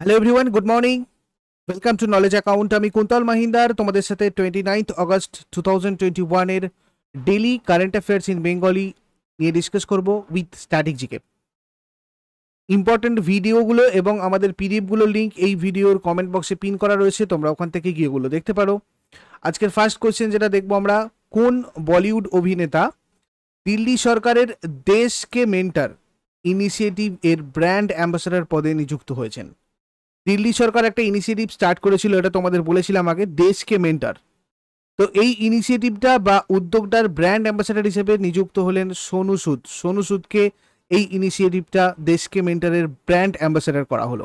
hello everyone good morning welcome to knowledge account আমি কুন্তল মাহিন্দার তোমাদের সাথে twenty ninth August two thousand twenty ওয়ানের daily current affairs in Bengali নিয়ে discuss করবো with static GK important ভিডিওগুলো এবং আমাদের পিডিএফগুলোর লিঙ্ক এই ভিডিওর কমেন্ট বক্সে পিন করা রয়েছে তোমরা ওখান থেকে গিয়ে ওগুলো দেখতে পারো আজকের ফার্স্ট কোয়েশ্চেন যেটা দেখবো আমরা কোন বলিউড অভিনেতা দিল্লি সরকারের দেশকে মেন্টার ইনিশিয়েটিভ এর ব্র্যান্ড অ্যাম্বাসেডর পদে নিযুক্ত হয়েছেন দিল্লি সরকার একটা ইনিশিয়েটিভ স্টার্ট করেছিল এটা তোমাদের বলেছিলাম আগে দেশকে মেন্টার তো এই ইনিশিয়েটিভটা বা উদ্যোগটার ব্র্যান্ড অ্যাম্বাসেডার হিসেবে নিযুক্ত হলেন সোনু সুদ সোনু সুদকে এই ইনিশিয়েটিভটা দেশকে মেন্টারের ব্র্যান্ড অ্যাম্বাসেডার করা হলো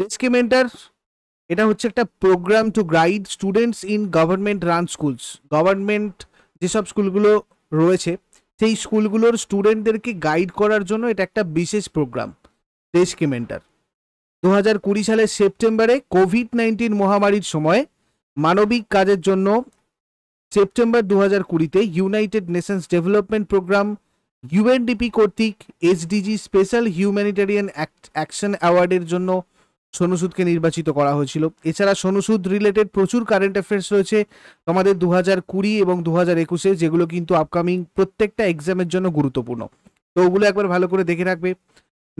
দেশকে মেন্টার এটা হচ্ছে একটা programme to guide students in government run schools government যেসব স্কুলগুলো রয়েছে সেই স্কুলগুলোর স্টুডেন্টদেরকে গাইড করার জন্য এটা একটা বিশেষ প্রোগ্রাম দেশকে মেন্টার দু হাজার কুড়ি সালের সেপ্টেম্বরে কোভিড নাইন্টিন মহামারীর সময় মানবিক কাজের জন্য সেপ্টেম্বর দু হাজার কুড়িতে United Nations Development Programme UNDP কর্তৃক এসডিজি স্পেশাল হিউম্যানিটারিয়ান অ্যাকশন অ্যাওয়ার্ডের জন্য সোনুসুদকে নির্বাচিত করা হয়েছিল এছাড়া সোনুসুদ রিলেটেড প্রচুর কারেন্ট অ্যাফেয়ার্স রয়েছে আমাদের দু হাজার কুড়ি এবং দু হাজার একুশে যেগুলো কিন্তু আপকামিং প্রত্যেকটা এক্সামের জন্য গুরুত্বপূর্ণ তো ওগুলো একবার ভালো করে দেখে রাখবে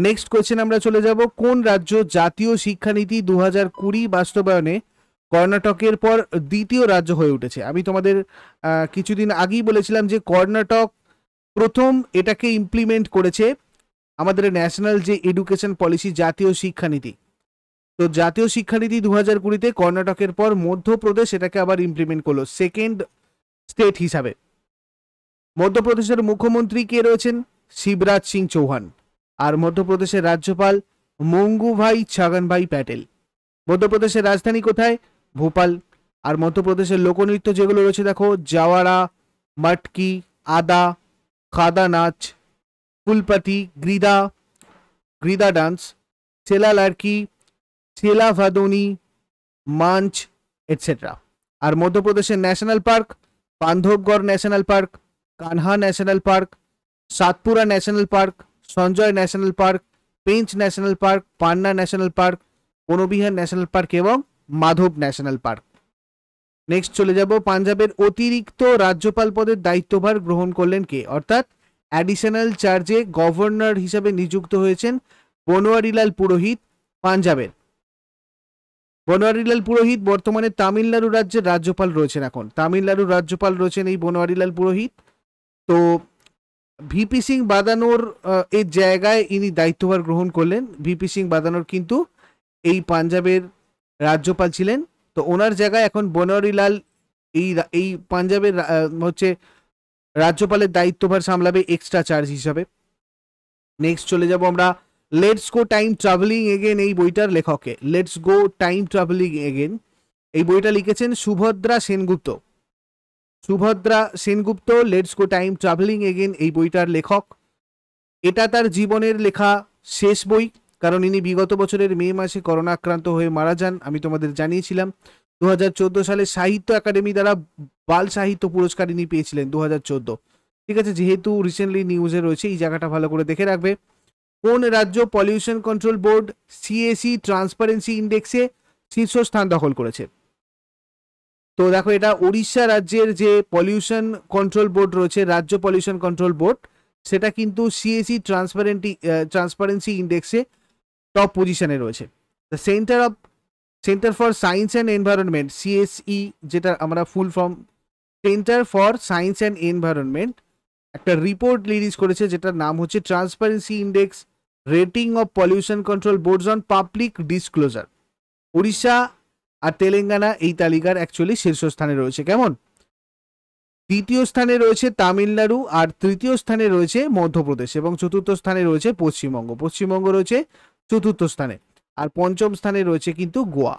নেক্সট কোয়েশ্চেন আমরা চলে যাব কোন রাজ্য জাতীয় শিক্ষানীতি দু হাজার কুড়ি বাস্তবায়নে কর্ণাটকের পর দ্বিতীয় রাজ্য হয়ে উঠেছে আমি তোমাদের কিছুদিন আগেই বলেছিলাম যে কর্ণাটক প্রথম এটাকে ইমপ্লিমেন্ট করেছে আমাদের ন্যাশনাল যে এডুকেশন পলিসি জাতীয় শিক্ষানীতি তো জাতীয় শিক্ষানীতি দু হাজার কুড়িতে কর্ণাটকের পর মধ্যপ্রদেশ এটাকে আবার ইমপ্লিমেন্ট করলো সেকেন্ড স্টেট হিসাবে মধ্যপ্রদেশের মুখ্যমন্ত্রী কে রয়েছেন শিবরাজ সিং চৌহান আর মধ্যপ্রদেশের রাজ্যপাল মঙ্গুভাই ছাগানভাই প্যাটেল মধ্যপ্রদেশের রাজধানী কোথায় ভোপাল আর মধ্যপ্রদেশের লোকনৃত্য যেগুলো রয়েছে দেখো জাওয়ারা মাটকি আদা খাদা নাচ ফুলপাতি গ্রিদা গ্রিদা ডান্স চেলা লাড়কি চেলা ভাদনি মাঞ্চ এটসেট্রা আর মধ্যপ্রদেশের national park Bandhavgarh national park Kanha national park Satpura national park Sanjay national park Pench national park Panna national park Banbihar national park এবং মাধব ন্যাশনাল পার্ক নেক্সট চলে যাব পাঞ্জাবের অতিরিক্ত রাজ্যপাল পদের দায়িত্বভার গ্রহণ করলেন কে অর্থাৎ অ্যাডিশনাল চার্জে গভর্নর হিসাবে নিযুক্ত হয়েছেন বনোয়ারিলাল পুরোহিত পাঞ্জাবের বনোয়ারিলাল পুরোহিত বর্তমানে তামিলনাড়ু রাজ্যের রাজ্যপাল রয়েছেন এখন তামিলনাড়ুর রাজ্যপাল রয়েছেন এই বনোয়ারিলাল পুরোহিত তো ভিপি সিং বাদানোর এর জায়গায় ইনি দায়িত্বভার গ্রহণ করলেন ভিপি সিং বাদানোর কিন্তু এই পাঞ্জাবের রাজ্যপাল ছিলেন তো ওনার জায়গায় এখন বনোয়ারিলাল এই এই পাঞ্জাবের হচ্ছে রাজ্যপালের দায়িত্বভার সামলাবে এক্সট্রা চার্জ হিসাবে নেক্সট চলে যাব আমরা let's go time travelling again এই বইটার লেখকে let's go time travelling again এই বইটা লিখেছেন Subhadra Sengupta Subhadra Sengupta let's go time travelling again এই বইটার লেখক এটা তার জীবনের লেখা শেষ বই কারণ ইনি বিগত বছরের মে মাসে করোনা আক্রান্ত হয়ে মারা যান আমি তোমাদের জানিয়েছিলাম দু সালে সাহিত্য একাডেমি দ্বারা বাল সাহিত্য পুরস্কার ইনি পেয়েছিলেন দু ঠিক আছে যেহেতু রিসেন্টলি নিউজে রয়েছে এই জায়গাটা ভালো করে দেখে রাখবে কোন রাজ্য pollution control board CAC transparency ইন্ডেক্সে শীর্ষস্থান দখল করেছে তো দেখো এটা উড়িষ্যা রাজ্যের যে পলিউশন কন্ট্রোল বোর্ড রয়েছে রাজ্য পলিউশন কন্ট্রোল বোর্ড সেটা কিন্তু সিএসি ট্রান্সপারেন্টি ট্রান্সপারেন্সি ইন্ডেক্সে টপ পজিশনে রয়েছে the centre of centre for science and environment CSE যেটা আমরা full form centre for science and environment একটা রিপোর্ট রিলিজ করেছে যেটার নাম হচ্ছে transparency index rating of pollution control boards on public disclosure Orissa আর তেলেঙ্গানা এই তালিকার অ্যাকচুয়ালি শীর্ষস্থানে রয়েছে কেমন দ্বিতীয় স্থানে রয়েছে তামিলনাড়ু আর তৃতীয় স্থানে রয়েছে মধ্যপ্রদেশ এবং চতুর্থ স্থানে রয়েছে পশ্চিমবঙ্গ পশ্চিমবঙ্গ রয়েছে চতুর্থ স্থানে আর পঞ্চম স্থানে রয়েছে কিন্তু গোয়া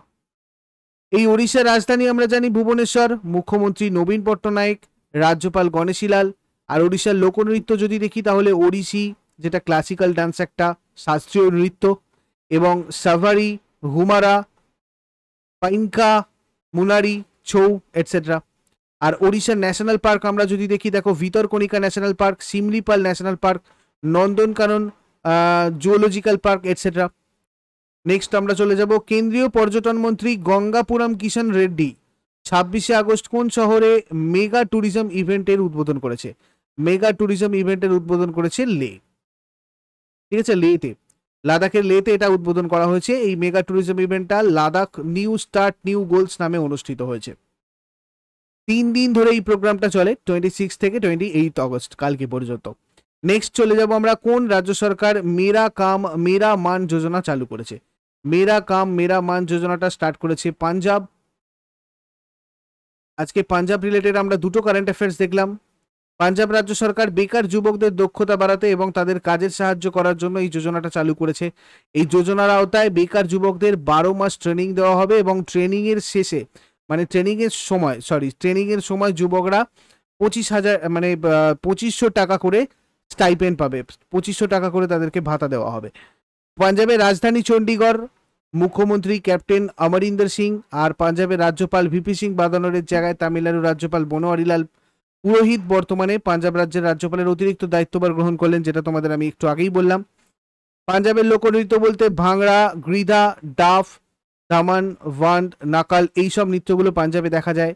এই ওড়িশার রাজধানী আমরা জানি ভুবনেশ্বর মুখ্যমন্ত্রী নবীন পট্টনায়ক রাজ্যপাল গণেশীলাল আর ওড়িশার লোকনৃত্য যদি দেখি তাহলে ওড়িশি যেটা ক্লাসিক্যাল ডান্স একটা শাস্ত্রীয় নৃত্য এবং সাভারি হুমারা পাইনকা মুলারি ছৌ এটসেট্রা আর ওড়িশার ন্যাশনাল পার্ক আমরা যদি দেখি দেখো Bhitarkanika national park Similipal national park Nandankanan zoological park etcetera next আমরা চলে যাব কেন্দ্রীয় পর্যটন মন্ত্রী গঙ্গাপুরম কিষণ রেড্ডি ছাব্বিশে আগস্ট কোন শহরে মেগা ট্যুরিজম ইভেন্টের উদ্বোধন করেছে মেগা ট্যুরিজম ইভেন্টের উদ্বোধন করেছে লে ঠিক আছে লেতে লাদাখের লেতে এটা উদ্বোধন করা হয়েছে এই মেগা ট্যুরিজম ইভেন্টটা Ladakh new start new goals নামে অনুষ্ঠিত হয়েছে তিন দিন ধরে এই প্রোগ্রামটা চলে টোয়েন্টি সিক্স থেকে টোয়েন্টি এইট অগস্ট কালকে পর্যন্ত নেক্সট চলে যাব আমরা কোন রাজ্য সরকার মেরা কাম মেরা মান যোজনা চালু করেছে মেরা কাম মেরা মান যোজনাটা স্টার্ট করেছে পাঞ্জাব আজকে পাঞ্জাব রিলেটেড আমরা দুটো কারেন্ট অ্যাফেয়ার্স দেখলাম পাঞ্জাব রাজ্য সরকার বেকার যুবকদের দক্ষতা বাড়াতে এবং তাদের কাজের সাহায্য করার জন্য এই যোজনাটা চালু করেছে এই যোজনার আওতায় বেকার যুবকদের বারো মাস ট্রেনিং দেওয়া হবে এবং ট্রেনিংয়ের শেষে মানে ট্রেনিংয়ের সময় সরি ট্রেনিংয়ের সময় যুবকরা পঁচিশ হাজার মানে পঁচিশশো টাকা করে স্টাইপেন্ড পাবে পঁচিশশো টাকা করে তাদেরকে ভাতা দেওয়া হবে পাঞ্জাবের রাজধানী চণ্ডীগড় মুখ্যমন্ত্রী ক্যাপ্টেন অমরিন্দর সিং আর পাঞ্জাবের রাজ্যপাল ভিপি সিং বাদানোরের জায়গায় তামিলনাড়ু রাজ্যপাল বনোয়ারিলাল পুরোহিত বর্তমানে পাঞ্জাব রাজ্যের রাজ্যপালের অতিরিক্ত দায়িত্বভার গ্রহণ করলেন যেটা তোমাদের আমি একটু আগেই বললাম পাঞ্জাবের লোকনৃত্য বলতে ভাংড়া গ্রিদা ডাফ দামান ওয়ান্ড নাকাল এইসব নৃত্যগুলো পাঞ্জাবে দেখা যায়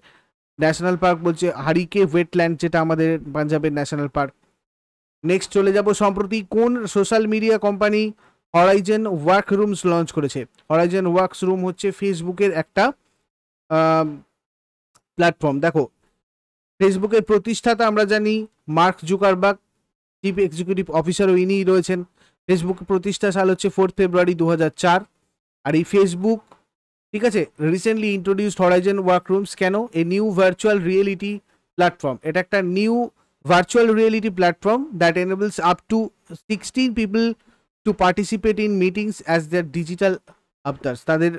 ন্যাশনাল পার্ক বলছে হারিকে ওয়েটল্যান্ড যেটা আমাদের পাঞ্জাবের ন্যাশনাল পার্ক নেক্সট চলে যাব সম্প্রতি কোন social media company horizon work rooms launch করেছে হরাইজেন ওয়ার্কস রুম হচ্ছে ফেসবুকের একটা প্ল্যাটফর্ম দেখো ফেসবুকের প্রতিষ্ঠাতা আমরা জানি মার্ক জুকারবাগ চিফ এক্সিকিউটিভ অফিসারও ইনিই রয়েছেন ফেসবুক প্রতিষ্ঠা সাল হচ্ছে ফোর্থ ফেব্রুয়ারি দু আর এই ফেসবুক ঠিক আছে রিসেন্টলি ইন্ট্রোডিউসড হরাইজেন ওয়ার্করুমস কেন a new virtual reality platform এটা একটা new virtual reality platform that enables up to sixteen people to participate in meetings as their digital avatars তাদের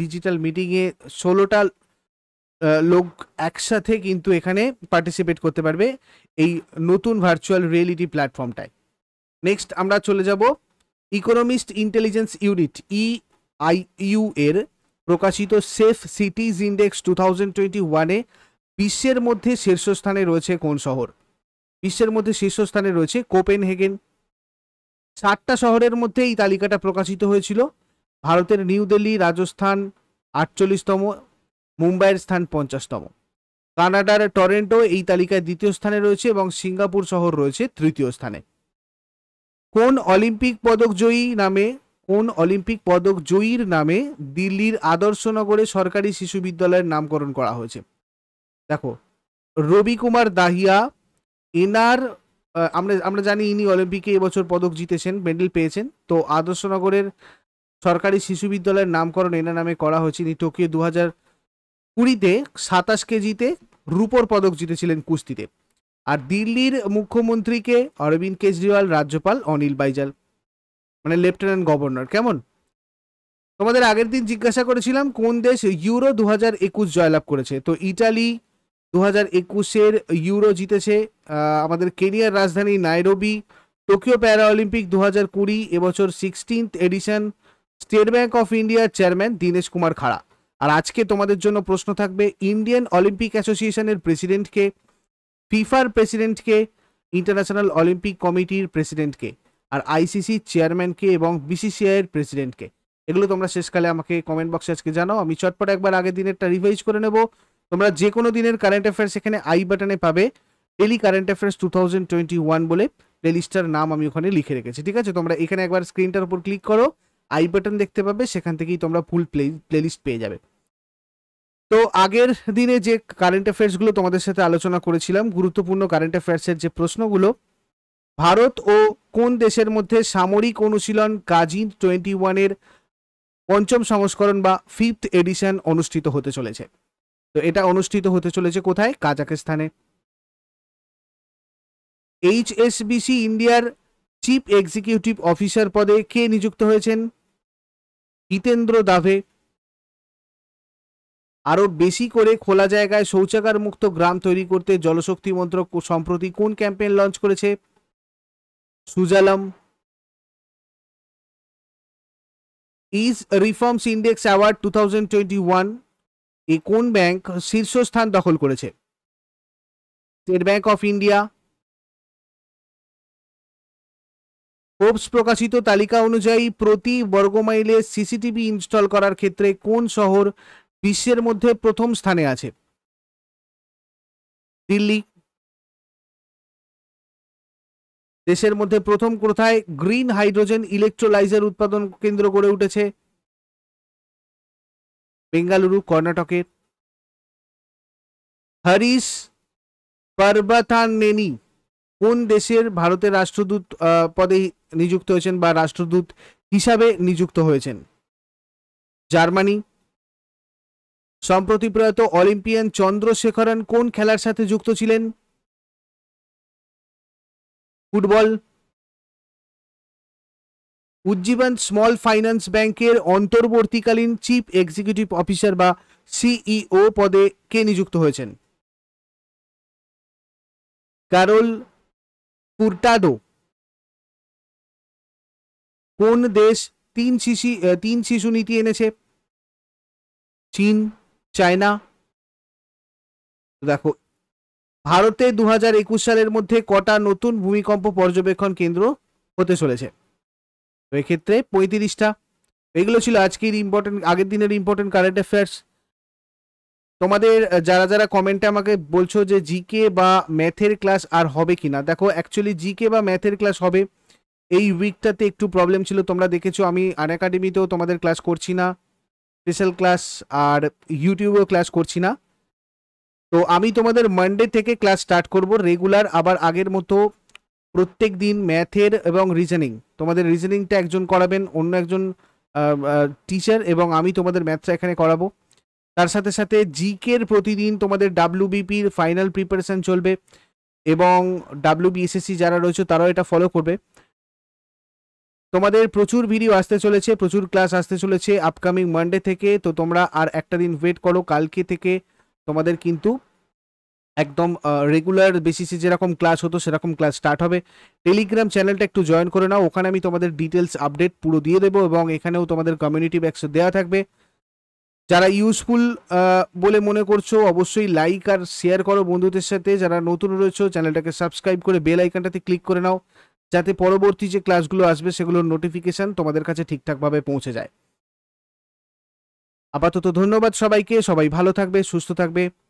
ডিজিটাল মিটিংয়ে ষোলোটা লোক একসাথে কিন্তু এখানে পার্টিসিপেট করতে পারবে এই নতুন ভার্চুয়াল রিয়েলিটি প্ল্যাটফর্মটায় নেক্সট আমরা চলে যাব Economist Intelligence Unit E I U এর প্রকাশিত safe cities index two thousand twenty ওয়ানে বিশ্বের মধ্যে শীর্ষস্থানে রয়েছে কোন শহর বিশ্বের মধ্যে শীর্ষস্থানে রয়েছে কোপেনহেগেন সাতটা শহরের মধ্যে এই তালিকাটা প্রকাশিত হয়েছিল ভারতের নিউ দিল্লি রাজস্থান আটচল্লিশতম মুম্বাইয়ের স্থান পঞ্চাশতম কানাডার টরেন্টো এই তালিকায় দ্বিতীয় স্থানে রয়েছে এবং সিঙ্গাপুর শহর রয়েছে তৃতীয় স্থানে কোন অলিম্পিক পদক জয়ী নামে কোন অলিম্পিক পদক জয়ীর নামে দিল্লির আদর্শনগরে সরকারি শিশু বিদ্যালয়ের নামকরণ করা হয়েছে দেখো রবি কুমার দাহিয়া এনার আমরা আমরা জানি ইনি অলিম্পিকে এবছর পদক জিতেছেন মেডেল পেয়েছেন তো আদর্শনগরের সরকারি শিশু বিদ্যালয়ের নামকরণ এনার নামে করা হয়েছে ইনি টোকিও দু কুড়িতে সাতাশ কেজিতে রুপোর পদক জিতেছিলেন কুস্তিতে আর দিল্লির মুখ্যমন্ত্রীকে অরবিন্দ কেজরিওয়াল রাজ্যপাল অনিল বাইজাল মানে লেফটেন্যান্ট গভর্নর কেমন তোমাদের আগের দিন জিজ্ঞাসা করেছিলাম কোন দেশ ইউরো দু হাজার একুশ জয়লাভ করেছে তো ইটালি দু হাজার একুশের ইউরো জিতেছে আমাদের কেনিয়ার রাজধানী নাইরোবি টোকিও প্যারা অলিম্পিক দু হাজার কুড়ি এবছর sixteenth edition State Bank of ইন্ডিয়ার চেয়ারম্যান দীনেশ কুমার খাড়া আর আজকে তোমাদের জন্য প্রশ্ন থাকবে ইন্ডিয়ান অলিম্পিক অ্যাসোসিয়েশনের প্রেসিডেন্টকে ফিফার প্রেসিডেন্টকে ইন্টারন্যাশনাল অলিম্পিক কমিটির প্রেসিডেন্টকে আর আইসিসি চেয়ারম্যানকে এবং বিসিসিআইয়ের প্রেসিডেন্টকে এগুলো তোমরা শেষকালে আমাকে কমেন্ট বক্সে আজকে জানাও আমি চটপট একবার আগের দিনেরটা রিভাইজ করে নেব তোমরা যে কোনো দিনের কারেন্ট অ্যাফেয়ার্স এখানে আই বাটনে পাবে daily current affairs two thousand twenty one বলে প্লেলিস্টার নাম আমি ওখানে লিখে রেখেছি ঠিক আছে তোমরা এখানে একবার স্ক্রিনটার উপর ক্লিক করো আই বাটন দেখতে পাবে সেখান থেকেই তোমরা ফুল প্লে প্লেলিস্ট পেয়ে যাবে তো আগের দিনে যে কারেন্ট অ্যাফেয়ার্সগুলো তোমাদের সাথে আলোচনা করেছিলাম গুরুত্বপূর্ণ কারেন্ট অ্যাফেয়ার্সের যে প্রশ্নগুলো ভারত ও কোন দেশের মধ্যে সামরিক অনুশীলন কাজিন টোয়েন্টি ওয়ানের পঞ্চম সংস্করণ বা ফিফথ এডিশন অনুষ্ঠিত হতে চলেছে তো এটা অনুষ্ঠিত হতে চলেছে কোথায় কাজাকিস্তানে বিসি ইন্ডিয়ার চিফ এক্সিকিউটিভ অফিসার পদে কে নিযুক্ত হয়েছেন হিতেন্দ্র দাভে আরও বেশি করে খোলা জায়গায় শৌচাগার মুক্ত গ্রাম তৈরি করতে জলশক্তি মন্ত্রক সম্প্রতি কোন ক্যাম্পেইন লঞ্চ করেছে Sujalam ease reforms index award two thousand twenty one এ কোন ব্যাংক শীর্ষস্থান দখল করেছে স্টেট ব্যাংক অফ ইন্ডিয়া ওপস প্রকাশিত তালিকা অনুযায়ী প্রতি বর্গমাইলে সিসিটিভি ইনস্টল করার ক্ষেত্রে কোন শহর বিশ্বের মধ্যে প্রথম স্থানে আছে দিল্লি দেশের মধ্যে প্রথম কোথায় গ্রিন হাইড্রোজেন ইলেকট্রোলাইজার উৎপাদন কেন্দ্র গড়ে উঠেছে বেঙ্গালুরু কর্ণাটকের হরিশ পার্বতানেনি কোন দেশের ভারতের রাষ্ট্রদূত পদে নিযুক্ত হয়েছেন বা রাষ্ট্রদূত হিসাবে নিযুক্ত হয়েছেন জার্মানি সম্প্রতি প্রয়াত অলিম্পিয়ান চন্দ্রশেখরন কোন খেলার সাথে যুক্ত ছিলেন ফুটবল উজ্জীবন স্মল ফাইন্যান্স ব্যাংকের অন্তর্বর্তীকালীন চিফ এক্সিকিউটিভ অফিসার বা সিইও পদে কে নিযুক্ত হয়েছেন কারোল কুর্টাডো কোন দেশ তিন শিশি তিন শিশু নীতি এনেছে চীন চায়না দেখো ভারতে দু হাজার একুশ সালের মধ্যে কটা নতুন ভূমিকম্প পর্যবেক্ষণ কেন্দ্র হতে চলেছে এক্ষেত্রে পঁয়ত্রিশটা এগুলো ছিল আজকের ইম্পর্টেন্ট আগের দিনের ইম্পর্টেন্ট কারেন্ট অ্যাফেয়ার্স তোমাদের যারা যারা কমেন্টে আমাকে বলছো যে জিকে বা ম্যাথের ক্লাস আর হবে কি না দেখো অ্যাকচুয়ালি জিকে বা ম্যাথের ক্লাস হবে এই উইকটাতে একটু প্রবলেম ছিল তোমরা দেখেছো আমি আন একাডেমিতেও তোমাদের ক্লাস করছি না স্পেশাল ক্লাস আর ইউটিউবেও ক্লাস করছি না তো আমি তোমাদের মানডে থেকে ক্লাস স্টার্ট করব রেগুলার আবার আগের মতো প্রত্যেক দিন ম্যাথের এবং রিজনিং তোমাদের রিজনিংটা একজন করাবেন অন্য একজন টিচার এবং আমি তোমাদের ম্যাথটা এখানে করাবো তার সাথে সাথে জিকের প্রতিদিন তোমাদের ডাব্লিউবিপির ফাইনাল প্রিপারেশান চলবে এবং ডাব্লিউবিএসএসসি যারা রয়েছে তারাও এটা ফলো করবে তোমাদের প্রচুর ভিডিও আসতে চলেছে প্রচুর ক্লাস আসতে চলেছে আপকামিং মানডে থেকে তো তোমরা আর একটা দিন ওয়েট করো কালকে থেকে তোমাদের কিন্তু একদম রেগুলার বেসিসে যেরকম ক্লাস হতো সেরকম ক্লাস স্টার্ট হবে টেলিগ্রাম চ্যানেলটা একটু জয়েন করে নাও ওখানে আমি তোমাদের ডিটেলস আপডেট পুরো দিয়ে দেবো এবং এখানেও তোমাদের কমিউনিটি ব্যাক্স দেওয়া থাকবে যারা ইউজফুল বলে মনে করছো অবশ্যই লাইক আর শেয়ার করো বন্ধুদের সাথে যারা নতুন রয়েছো চ্যানেলটাকে সাবস্ক্রাইব করে বেল আইকনটাতে ক্লিক করে নাও যাতে পরবর্তী যে ক্লাসগুলো আসবে সেগুলোর নোটিফিকেশান তোমাদের কাছে ঠিকঠাকভাবে পৌঁছে যায় আপাতত ধন্যবাদ সবাইকে সবাই ভালো থাকবে সুস্থ থাকবে